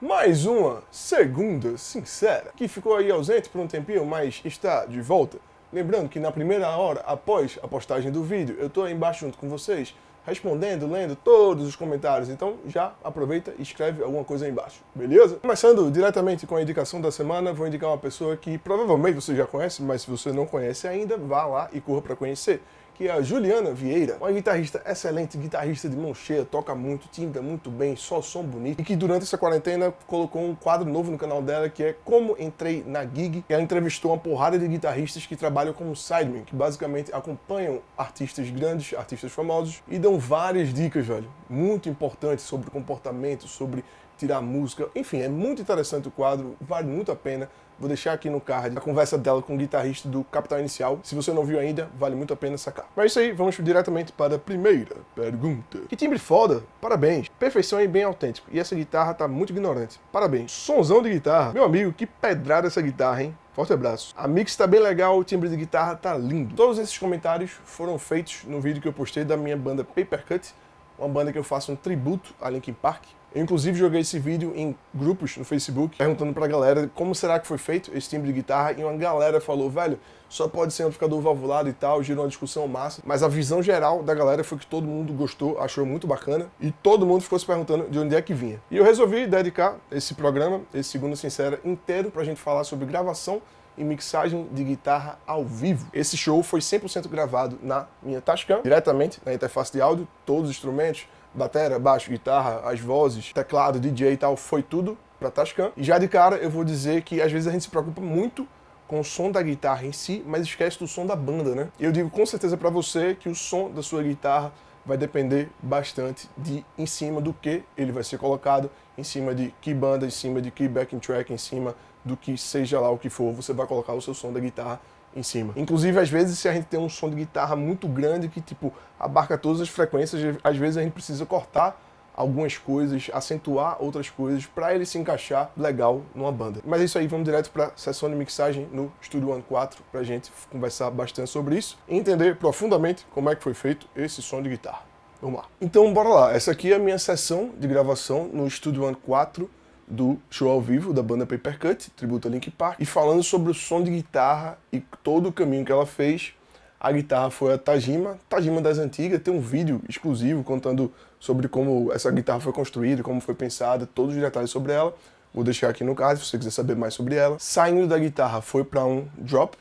mais uma segunda sincera, que ficou aí ausente por um tempinho, mas está de volta. Lembrando que na primeira hora, após a postagem do vídeo, eu estou aí embaixo junto com vocês, respondendo, lendo todos os comentários. Então já aproveita e escreve alguma coisa aí embaixo, beleza? Começando diretamente com a indicação da semana, vou indicar uma pessoa que provavelmente você já conhece, mas se você não conhece ainda, vá lá e corra para conhecer que é a Juliana Vieira, uma guitarrista excelente, guitarrista de mão cheia, toca muito, tinta muito bem, só som bonito, e que durante essa quarentena colocou um quadro novo no canal dela que é Como Entrei na Gig. Ela entrevistou uma porrada de guitarristas que trabalham como sidemen, que basicamente acompanham artistas grandes, artistas famosos, e dão várias dicas, velho, muito importantes sobre comportamento, sobre tirar música. Enfim, é muito interessante o quadro, vale muito a pena. Vou deixar aqui no card a conversa dela com o guitarrista do Capital Inicial. Se você não viu ainda, vale muito a pena sacar. Mas é isso aí, vamos diretamente para a primeira pergunta. Que timbre foda! Parabéns! Perfeição e bem autêntico. E essa guitarra tá muito ignorante. Parabéns. Sonzão de guitarra. Meu amigo, que pedrada essa guitarra, hein? Forte abraço. A mix tá bem legal, o timbre de guitarra tá lindo. Todos esses comentários foram feitos no vídeo que eu postei da minha banda Paper Cut, uma banda que eu faço um tributo a Linkin Park. Eu, inclusive, joguei esse vídeo em grupos no Facebook, perguntando pra galera como será que foi feito esse timbre de guitarra, e uma galera falou, velho, só pode ser amplificador valvulado e tal, gerou uma discussão massa, mas a visão geral da galera foi que todo mundo gostou, achou muito bacana, e todo mundo ficou se perguntando de onde é que vinha. E eu resolvi dedicar esse programa, esse segundo Sincera, inteiro pra gente falar sobre gravação e mixagem de guitarra ao vivo. Esse show foi 100% gravado na minha Tascam, diretamente na interface de áudio, todos os instrumentos, batera, baixo, guitarra, as vozes, teclado, DJ e tal, foi tudo para Tascam. E já de cara eu vou dizer que às vezes a gente se preocupa muito com o som da guitarra em si, mas esquece do som da banda, né? Eu digo com certeza para você que o som da sua guitarra vai depender bastante de em cima do que ele vai ser colocado, em cima de que banda, em cima de que backing track, em cima do que seja lá o que for, você vai colocar o seu som da guitarra em cima. Inclusive, às vezes, se a gente tem um som de guitarra muito grande que, tipo, abarca todas as frequências, às vezes a gente precisa cortar algumas coisas, acentuar outras coisas para ele se encaixar legal numa banda. Mas é isso aí, vamos direto para sessão de mixagem no Studio One 4 para gente conversar bastante sobre isso e entender profundamente como é que foi feito esse som de guitarra. Vamos lá. Então, bora lá. Essa aqui é a minha sessão de gravação no Studio One 4 do show ao vivo da banda Paper Cut, tributo a Link Park, e falando sobre o som de guitarra e todo o caminho que ela fez. A guitarra foi a Tajima, Tajima das antigas, tem um vídeo exclusivo contando sobre como essa guitarra foi construída, como foi pensada, todos os detalhes sobre ela. Vou deixar aqui no card se você quiser saber mais sobre ela. Saindo da guitarra foi para um drop,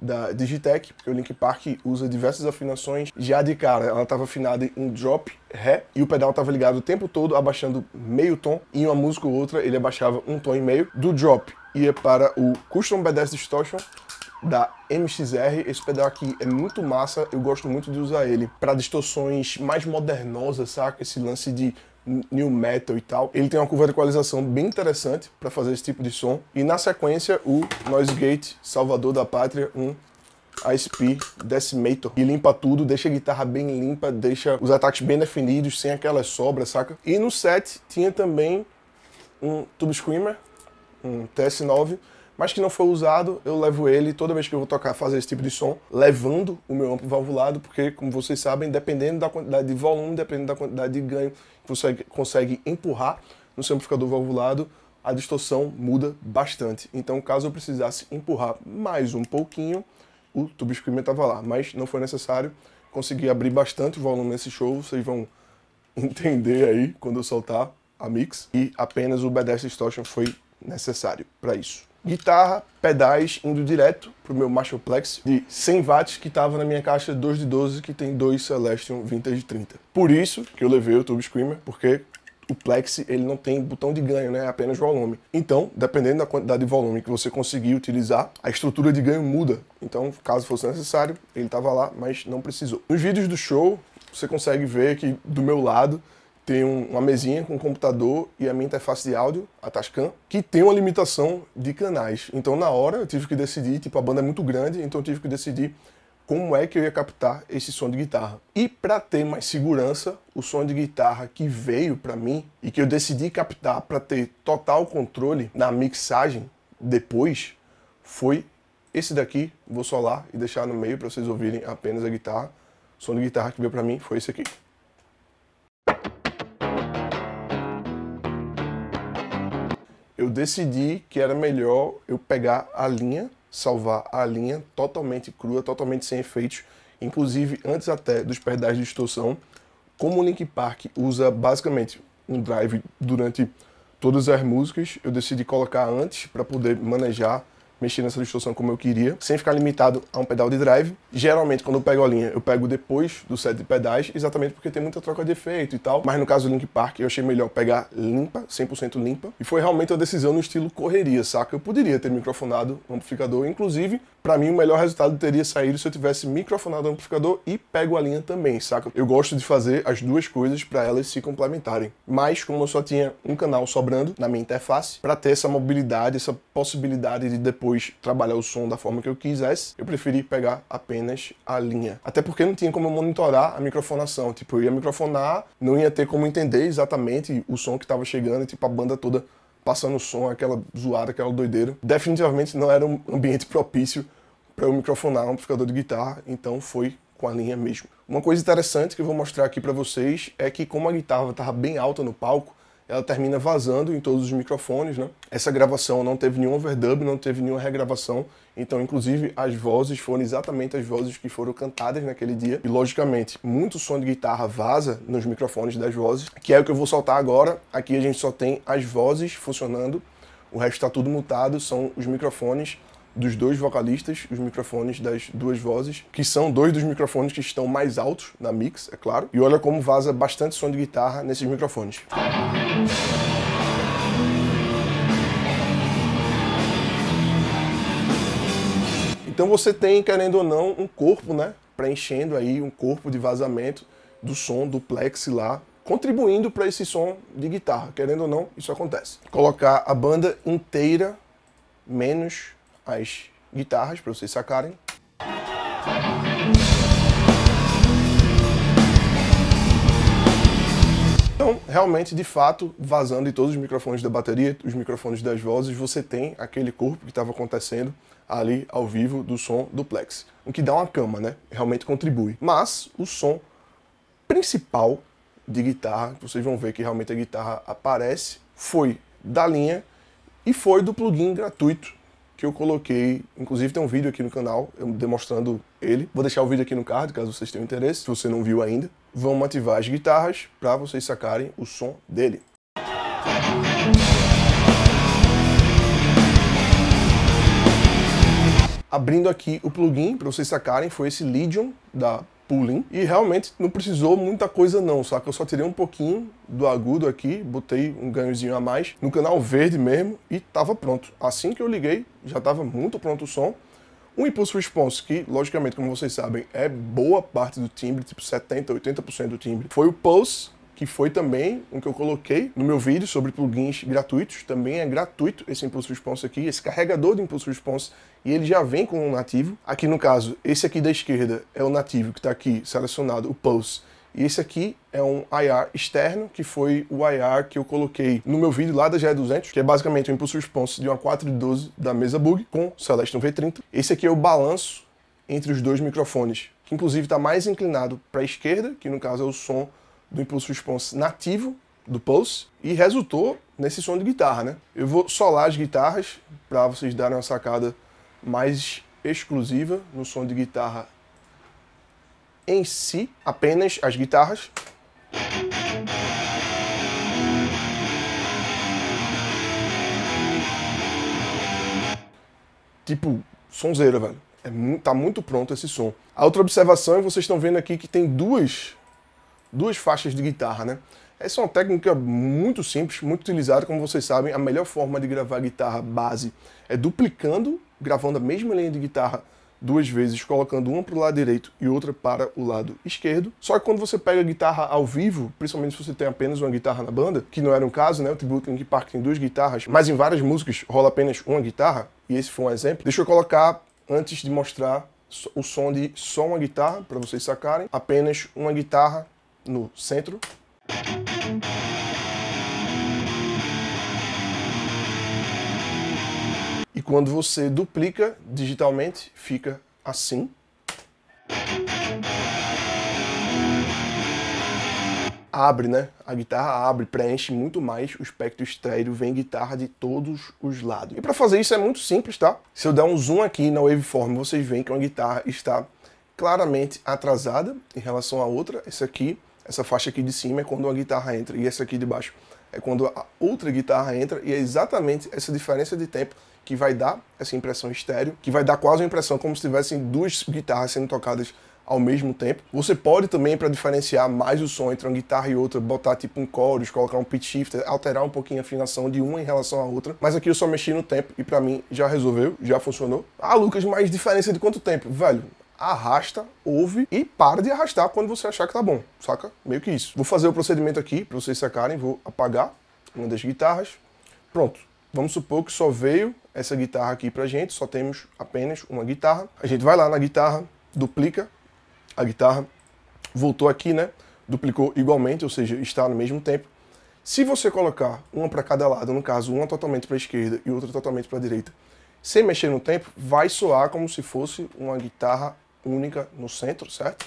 da Digitech, porque o Link Park usa diversas afinações. Já de cara, ela estava afinada em drop, ré, e o pedal estava ligado o tempo todo, abaixando meio tom. Em uma música ou outra, ele abaixava um tom e meio. Do drop ia é para o Custom Badass Distortion, da MXR. Esse pedal aqui é muito massa, eu gosto muito de usar ele para distorções mais modernosas, saca? Esse lance de new metal e tal. Ele tem uma curva de equalização bem interessante para fazer esse tipo de som. E na sequência, o Noise Gate Salvador da Pátria, um ISP Decimator. E limpa tudo, deixa a guitarra bem limpa, deixa os ataques bem definidos, sem aquelas sobras, saca? E no set tinha também um Tube Screamer, um TS9, mas que não foi usado, eu levo ele toda vez que eu vou tocar, fazer esse tipo de som, levando o meu amplo valvulado, porque, como vocês sabem, dependendo da quantidade de volume, dependendo da quantidade de ganho que você consegue empurrar no seu amplificador valvulado, a distorção muda bastante. Então, caso eu precisasse empurrar mais um pouquinho, o tubo screamer estava lá, mas não foi necessário. Consegui abrir bastante o volume nesse show, vocês vão entender aí quando eu soltar a mix. E apenas o BDS Distortion foi necessário para isso guitarra, pedais indo direto pro meu plex de 100 watts que tava na minha caixa 2 de 12 que tem dois Celestion Vintage 30. Por isso que eu levei o Tube Screamer, porque o Plex ele não tem botão de ganho, né? É apenas volume. Então, dependendo da quantidade de volume que você conseguir utilizar, a estrutura de ganho muda. Então, caso fosse necessário, ele tava lá, mas não precisou. Nos vídeos do show, você consegue ver que do meu lado tem uma mesinha com um computador e a minha interface de áudio, a Tascam, que tem uma limitação de canais. Então, na hora, eu tive que decidir, tipo, a banda é muito grande, então eu tive que decidir como é que eu ia captar esse som de guitarra. E para ter mais segurança, o som de guitarra que veio para mim e que eu decidi captar para ter total controle na mixagem depois foi esse daqui, vou solar e deixar no meio para vocês ouvirem apenas a guitarra. O som de guitarra que veio para mim foi esse aqui. eu decidi que era melhor eu pegar a linha, salvar a linha totalmente crua, totalmente sem efeitos, inclusive antes até dos pedais de distorção, como o Link Park usa basicamente um drive durante todas as músicas, eu decidi colocar antes para poder manejar mexer nessa distorção como eu queria, sem ficar limitado a um pedal de drive. Geralmente, quando eu pego a linha, eu pego depois do set de pedais, exatamente porque tem muita troca de efeito e tal. Mas no caso do Link Park, eu achei melhor pegar limpa, 100% limpa. E foi realmente uma decisão no estilo correria, saca? Eu poderia ter microfonado o amplificador, inclusive, para mim o melhor resultado teria saído se eu tivesse microfonado o amplificador e pego a linha também, saca? Eu gosto de fazer as duas coisas para elas se complementarem. Mas como eu só tinha um canal sobrando na minha interface, para ter essa mobilidade, essa possibilidade de depois depois trabalhar o som da forma que eu quisesse, eu preferi pegar apenas a linha. Até porque não tinha como monitorar a microfonação. Tipo, eu ia microfonar, não ia ter como entender exatamente o som que estava chegando, e, tipo, a banda toda passando o som, aquela zoada, aquela doideira. Definitivamente não era um ambiente propício para eu microfonar um amplificador de guitarra, então foi com a linha mesmo. Uma coisa interessante que eu vou mostrar aqui para vocês é que como a guitarra estava bem alta no palco, ela termina vazando em todos os microfones, né? Essa gravação não teve nenhum overdub, não teve nenhuma regravação, então inclusive as vozes foram exatamente as vozes que foram cantadas naquele dia. E logicamente, muito som de guitarra vaza nos microfones das vozes, que é o que eu vou soltar agora. Aqui a gente só tem as vozes funcionando, o resto está tudo mutado, são os microfones dos dois vocalistas, os microfones das duas vozes, que são dois dos microfones que estão mais altos na mix, é claro. E olha como vaza bastante som de guitarra nesses microfones. Então você tem, querendo ou não, um corpo, né? Preenchendo aí um corpo de vazamento do som do plexi lá, contribuindo para esse som de guitarra. Querendo ou não, isso acontece. Colocar a banda inteira menos as guitarras para vocês sacarem. Então, realmente, de fato, vazando de todos os microfones da bateria, os microfones das vozes, você tem aquele corpo que estava acontecendo ali ao vivo do som duplex. O que dá uma cama, né? Realmente contribui. Mas o som principal de guitarra, que vocês vão ver que realmente a guitarra aparece, foi da linha e foi do plugin gratuito que eu coloquei. Inclusive tem um vídeo aqui no canal demonstrando ele. Vou deixar o vídeo aqui no card, caso vocês tenham interesse, se você não viu ainda. Vamos ativar as guitarras para vocês sacarem o som dele. Abrindo aqui o plugin para vocês sacarem foi esse Legion da pulling. E realmente não precisou muita coisa não, só que eu só tirei um pouquinho do agudo aqui, botei um ganhozinho a mais no canal verde mesmo e tava pronto. Assim que eu liguei, já tava muito pronto o som. Um impulse response que, logicamente, como vocês sabem, é boa parte do timbre, tipo 70, 80% do timbre, foi o Pulse que foi também o que eu coloquei no meu vídeo sobre plugins gratuitos. Também é gratuito esse Impulse Response aqui, esse carregador de Impulse Response, e ele já vem com um nativo. Aqui no caso, esse aqui da esquerda é o nativo que está aqui selecionado, o Pulse. E esse aqui é um IR externo, que foi o IR que eu coloquei no meu vídeo lá da GE200, que é basicamente o um Impulse Response de uma 412 da mesa Bug com Celestion V30. Esse aqui é o balanço entre os dois microfones, que inclusive está mais inclinado para a esquerda, que no caso é o som do impulso response nativo do Pulse e resultou nesse som de guitarra, né? Eu vou solar as guitarras para vocês darem uma sacada mais exclusiva no som de guitarra em si, apenas as guitarras. Tipo, sonzeira, velho. É, tá muito pronto esse som. A outra observação é vocês estão vendo aqui que tem duas duas faixas de guitarra, né? Essa é uma técnica muito simples, muito utilizada, como vocês sabem, a melhor forma de gravar a guitarra base é duplicando, gravando a mesma linha de guitarra duas vezes, colocando uma para o lado direito e outra para o lado esquerdo. Só que quando você pega a guitarra ao vivo, principalmente se você tem apenas uma guitarra na banda, que não era um caso, né? O tributo Link Park tem duas guitarras, mas em várias músicas rola apenas uma guitarra, e esse foi um exemplo. Deixa eu colocar, antes de mostrar o som de só uma guitarra, para vocês sacarem, apenas uma guitarra no centro. E quando você duplica digitalmente, fica assim. Abre, né? A guitarra abre, preenche muito mais o espectro estéreo, vem guitarra de todos os lados. E para fazer isso é muito simples, tá? Se eu der um zoom aqui na waveform, vocês veem que uma guitarra está claramente atrasada em relação à outra. Esse aqui essa faixa aqui de cima é quando uma guitarra entra e essa aqui de baixo é quando a outra guitarra entra e é exatamente essa diferença de tempo que vai dar essa impressão estéreo, que vai dar quase uma impressão como se tivessem duas guitarras sendo tocadas ao mesmo tempo. Você pode também, para diferenciar mais o som entre uma guitarra e outra, botar tipo um chorus, colocar um pitch shifter, alterar um pouquinho a afinação de uma em relação à outra. Mas aqui eu só mexi no tempo e para mim já resolveu, já funcionou. Ah, Lucas, mas diferença de quanto tempo? Velho, arrasta, ouve e para de arrastar quando você achar que tá bom, saca? Meio que isso. Vou fazer o procedimento aqui para vocês sacarem, vou apagar uma das guitarras. Pronto. Vamos supor que só veio essa guitarra aqui pra gente, só temos apenas uma guitarra. A gente vai lá na guitarra, duplica a guitarra, voltou aqui, né? Duplicou igualmente, ou seja, está no mesmo tempo. Se você colocar uma para cada lado, no caso, uma totalmente para a esquerda e outra totalmente para a direita, sem mexer no tempo, vai soar como se fosse uma guitarra única no centro, certo?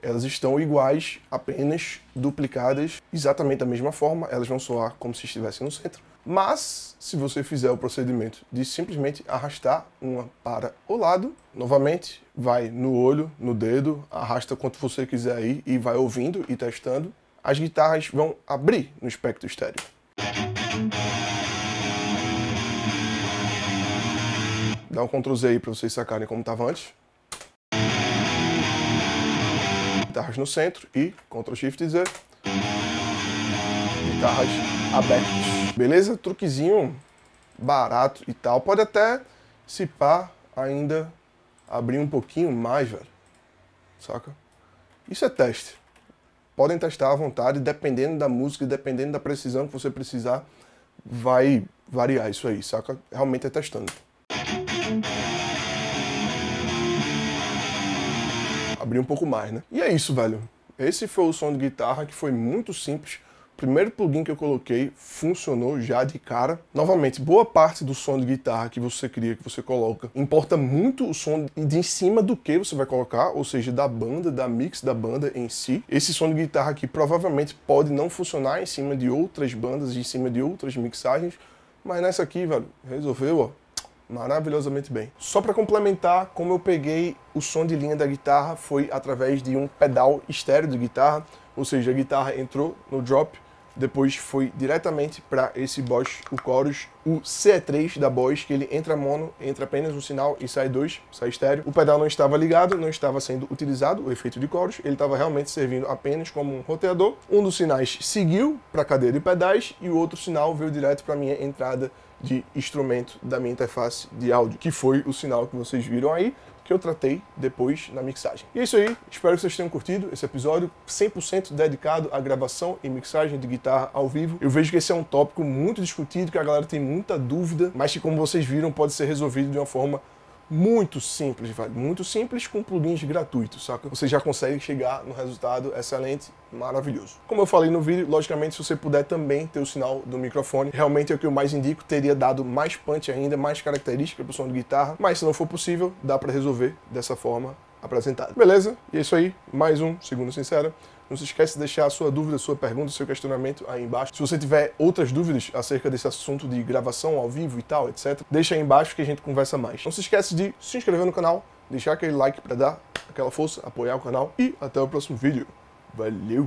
Elas estão iguais, apenas duplicadas, exatamente da mesma forma, elas vão soar como se estivessem no centro. Mas, se você fizer o procedimento de simplesmente arrastar uma para o lado, novamente, vai no olho, no dedo, arrasta quanto você quiser aí e vai ouvindo e testando, as guitarras vão abrir no espectro estéreo. Dá um Ctrl Z aí para vocês sacarem como estava antes. Guitarras no centro e Ctrl Shift Z. Guitarras abertas. Beleza? Truquezinho barato e tal. Pode até, se pá, ainda abrir um pouquinho mais, velho. Saca? Isso é teste. Podem testar à vontade, dependendo da música, dependendo da precisão que você precisar, vai variar isso aí, saca? Realmente é testando. abrir um pouco mais, né? E é isso, velho. Esse foi o som de guitarra que foi muito simples. O primeiro plugin que eu coloquei funcionou já de cara. Novamente, boa parte do som de guitarra que você cria, que você coloca, importa muito o som de em cima do que você vai colocar, ou seja, da banda, da mix da banda em si. Esse som de guitarra aqui provavelmente pode não funcionar em cima de outras bandas, em cima de outras mixagens, mas nessa aqui, velho, resolveu, ó maravilhosamente bem. Só para complementar, como eu peguei o som de linha da guitarra foi através de um pedal estéreo de guitarra, ou seja, a guitarra entrou no drop, depois foi diretamente para esse Bosch, o Chorus, o CE3 da Bosch, que ele entra mono, entra apenas um sinal e sai dois, sai estéreo. O pedal não estava ligado, não estava sendo utilizado, o efeito de Chorus, ele estava realmente servindo apenas como um roteador. Um dos sinais seguiu para a cadeia de pedais e o outro sinal veio direto para minha entrada de instrumento da minha interface de áudio, que foi o sinal que vocês viram aí, que eu tratei depois na mixagem. E é isso aí, espero que vocês tenham curtido esse episódio 100% dedicado à gravação e mixagem de guitarra ao vivo. Eu vejo que esse é um tópico muito discutido, que a galera tem muita dúvida, mas que como vocês viram pode ser resolvido de uma forma muito simples, velho. Muito simples com plugins gratuitos, saca? Você já consegue chegar no resultado excelente, maravilhoso. Como eu falei no vídeo, logicamente, se você puder também ter o sinal do microfone, realmente é o que eu mais indico, teria dado mais punch ainda, mais característica para o som de guitarra, mas se não for possível, dá para resolver dessa forma apresentado. Beleza? E é isso aí, mais um Segundo Sincero. Não se esquece de deixar a sua dúvida, sua pergunta, seu questionamento aí embaixo. Se você tiver outras dúvidas acerca desse assunto de gravação ao vivo e tal, etc, deixa aí embaixo que a gente conversa mais. Não se esquece de se inscrever no canal, deixar aquele like para dar aquela força, apoiar o canal e até o próximo vídeo. Valeu!